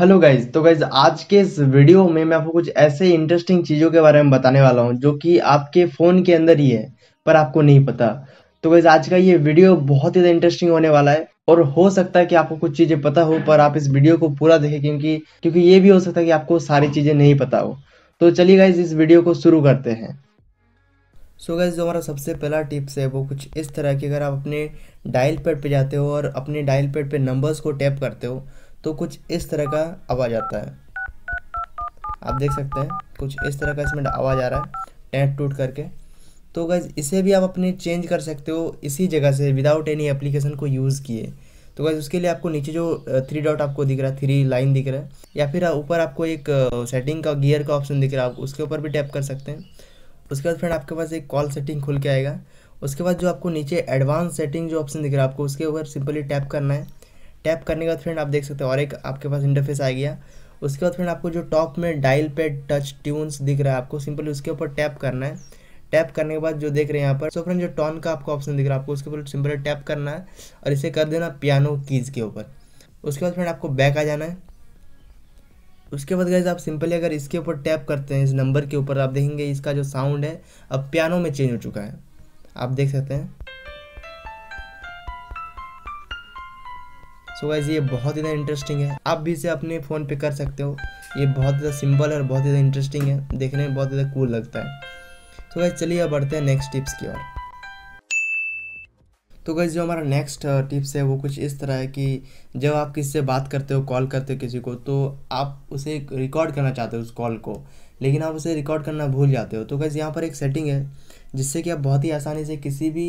hello guys तो guys आज के इस वीडियो में मैं आपको कुछ ऐसे इंटरेस्टिंग चीज़ों के बारे में बताने वाला हूँ जो कि आपके फ़ोन के अंदर ही है पर आपको नहीं पता तो गाइज आज का ये वीडियो बहुत ही ज़्यादा इंटरेस्टिंग होने वाला है और हो सकता है कि आपको कुछ चीज़ें पता हो पर आप इस वीडियो को पूरा देखें क्योंकि क्योंकि ये भी हो सकता है कि आपको सारी चीज़ें नहीं पता हो तो चलिए गाइज इस वीडियो को शुरू करते हैं सो so जो हमारा सबसे पहला टिप्स है वो कुछ इस तरह की अगर आप अपने डायल पैड पे जाते हो और अपने डायल पैड पे नंबर्स को टैप करते हो तो कुछ इस तरह का आवाज़ आता है आप देख सकते हैं कुछ इस तरह का इसमें आवाज़ आ रहा है टेंट टूट करके तो गैज़ इसे भी आप अपने चेंज कर सकते हो इसी जगह से विदाउट एनी एप्लीकेशन को यूज़ किए तो गैस उसके लिए आपको नीचे जो थ्री डॉट आपको दिख रहा है थ्री लाइन दिख रहा है या फिर ऊपर आपको एक सेटिंग का गियर का ऑप्शन दिख रहा है आप उसके ऊपर भी टैप कर सकते हैं उसके बाद फ्रेंड आपके पास एक कॉल सेटिंग खुल के आएगा उसके बाद जो आपको नीचे एडवांस सेटिंग जो ऑप्शन दिख रहा है आपको उसके ऊपर सिंपली टैप करना है टैप करने के बाद फ्रेंड आप देख सकते हो और एक आपके पास इंटरफेस आ गया उसके बाद फ्रेंड आपको जो टॉप में डायल पे टच ट्यून्स दिख रहा है आपको सिंपली उसके ऊपर टैप करना है टैप करने के बाद जो देख रहे हैं यहाँ पर सो फ्रेंड जो टॉन का आपको ऑप्शन दिख रहा है आपको उसके ऊपर सिंपली टैप करना है और इसे कर देना पियानो कीज़ के ऊपर उसके बाद फ्रेंड आपको बैक आ जाना है उसके बाद गैस आप सिंपली अगर इसके ऊपर टैप करते हैं इस नंबर के ऊपर आप देखेंगे इसका जो साउंड है अब पियानो में चेंज हो चुका है आप देख सकते हैं सो so वैसे ये बहुत ही ज़्यादा इंटरेस्टिंग है आप भी इसे अपने फ़ोन पे कर सकते हो ये बहुत ज़्यादा सिंपल है और बहुत ज़्यादा इंटरेस्टिंग है देखने में बहुत ज़्यादा कूल लगता है तो वैसे चलिए अब बढ़ते हैं नेक्स्ट टिप्स की ओर तो गई जो हमारा नेक्स्ट टिप्स uh, है वो कुछ इस तरह है कि जब आप किसी से बात करते हो कॉल करते हो किसी को तो आप उसे रिकॉर्ड करना चाहते हो उस कॉल को लेकिन आप उसे रिकॉर्ड करना भूल जाते हो तो गैस यहाँ पर एक सेटिंग है जिससे कि आप बहुत ही आसानी से किसी भी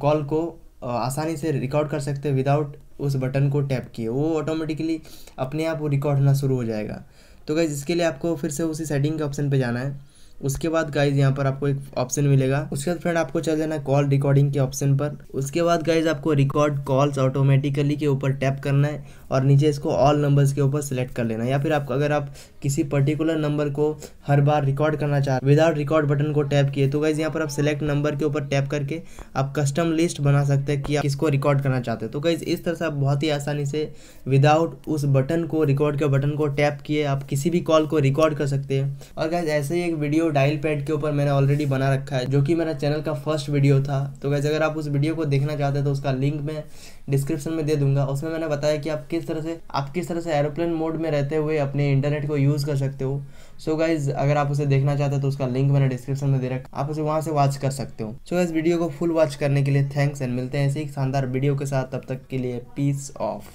कॉल uh, को आसानी से रिकॉर्ड कर सकते हैं विदाउट उस बटन को टैप किए वो ऑटोमेटिकली अपने आप वो रिकॉर्ड होना शुरू हो जाएगा तो गैस इसके लिए आपको फिर से उसी सेटिंग के ऑप्शन पर जाना है उसके बाद गाइज यहाँ पर आपको एक ऑप्शन मिलेगा उसके बाद फ्रेंड आपको चल जाना कॉल रिकॉर्डिंग के ऑप्शन पर उसके बाद गाइज आपको रिकॉर्ड कॉल्स ऑटोमेटिकली के ऊपर टैप करना है और नीचे इसको ऑल नंबर्स के ऊपर सेलेक्ट कर लेना है या फिर आप अगर आप किसी पर्टिकुलर नंबर को हर बार रिकॉर्ड करना चाह विदाउट रिकॉर्ड बटन को टैप किए तो गाइज यहाँ पर आप सेलेक्ट नंबर के ऊपर टैप करके आप कस्टम लिस्ट बना सकते हैं कि आप किसको रिकॉर्ड करना चाहते हैं तो गाइज इस तरह से आप बहुत ही आसानी से विदाउट उस बटन को रिकॉर्ड के बटन को टैप किए आप किसी भी कॉल को रिकॉर्ड कर सकते हैं और गाइज ऐसे ही एक वीडियो डायल पैड के ऊपर मैंने ऑलरेडी बना रखा है जो कि मेरा चैनल का फर्स्ट वीडियो था तो वैसे अगर आप उस वीडियो को देखना चाहते हैं तो उसका लिंक मैं डिस्क्रिप्शन में दे दूंगा उसमें मैंने बताया कि आप किस तरह से आप किस तरह से एरोप्लेन मोड में रहते हुए अपने इंटरनेट को यूज़ कर सकते हो सो so गाइज अगर आप उसे देखना चाहते हो तो उसका लिंक मैंने डिस्क्रिप्शन में दे रखा आप उसे वहाँ से वॉच कर सकते हो सो गाइज इस वीडियो को फुल वॉच करने के लिए थैंक्स एंड मिलते हैं ऐसे ही शानदार वीडियो के साथ तब तक के लिए पीस ऑफ